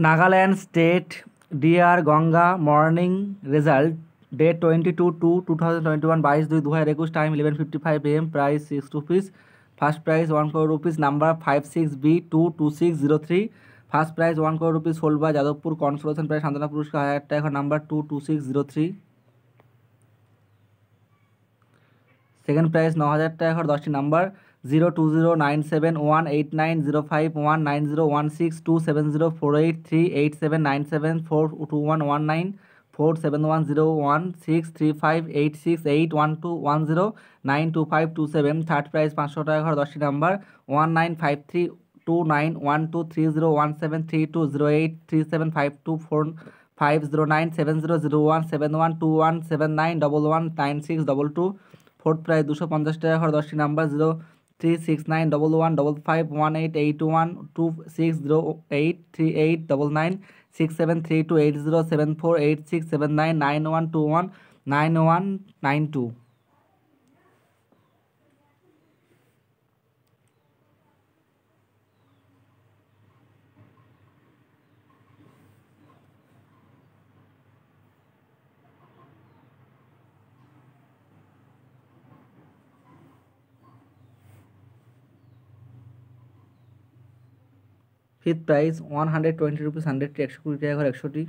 Nagaland state dear Ganga morning result date twenty two two two thousand twenty one बस दुई दुहजार एकुश time eleven fifty five M price six rupees first prize one crore rupees number five six B two two six zero three first prize one crore rupees hold Jadavpur consolation prize शांतना पुरस्कार हज़ार टाइम number two two six zero three second prize नौ हज़ार टाइक दस टी number zero two zero nine seven one eight nine zero five one nine zero one six two seven zero four eight three eight seven nine seven four two one one nine four seven one zero one six three five eight six eight one two one zero nine two five two seven third prize পাঁচশো টাকা ঘর দশটি number one nine five three two nine one two three zero one seven three two zero eight three seven five two four five zero nine seven zero zero one seven one two one seven nine double one nine six double two fourth prize দুশো পঞ্চাশ টাকা ঘর দশটি number zero three six nine double one double five one eight eight one two six zero eight three eight double nine six seven three two eight zero seven four eight six seven nine nine one two one nine one nine two fifth prize one hundred twenty rupees হান্ড্রেডটি একশো কুড়ি টাকা একশোটি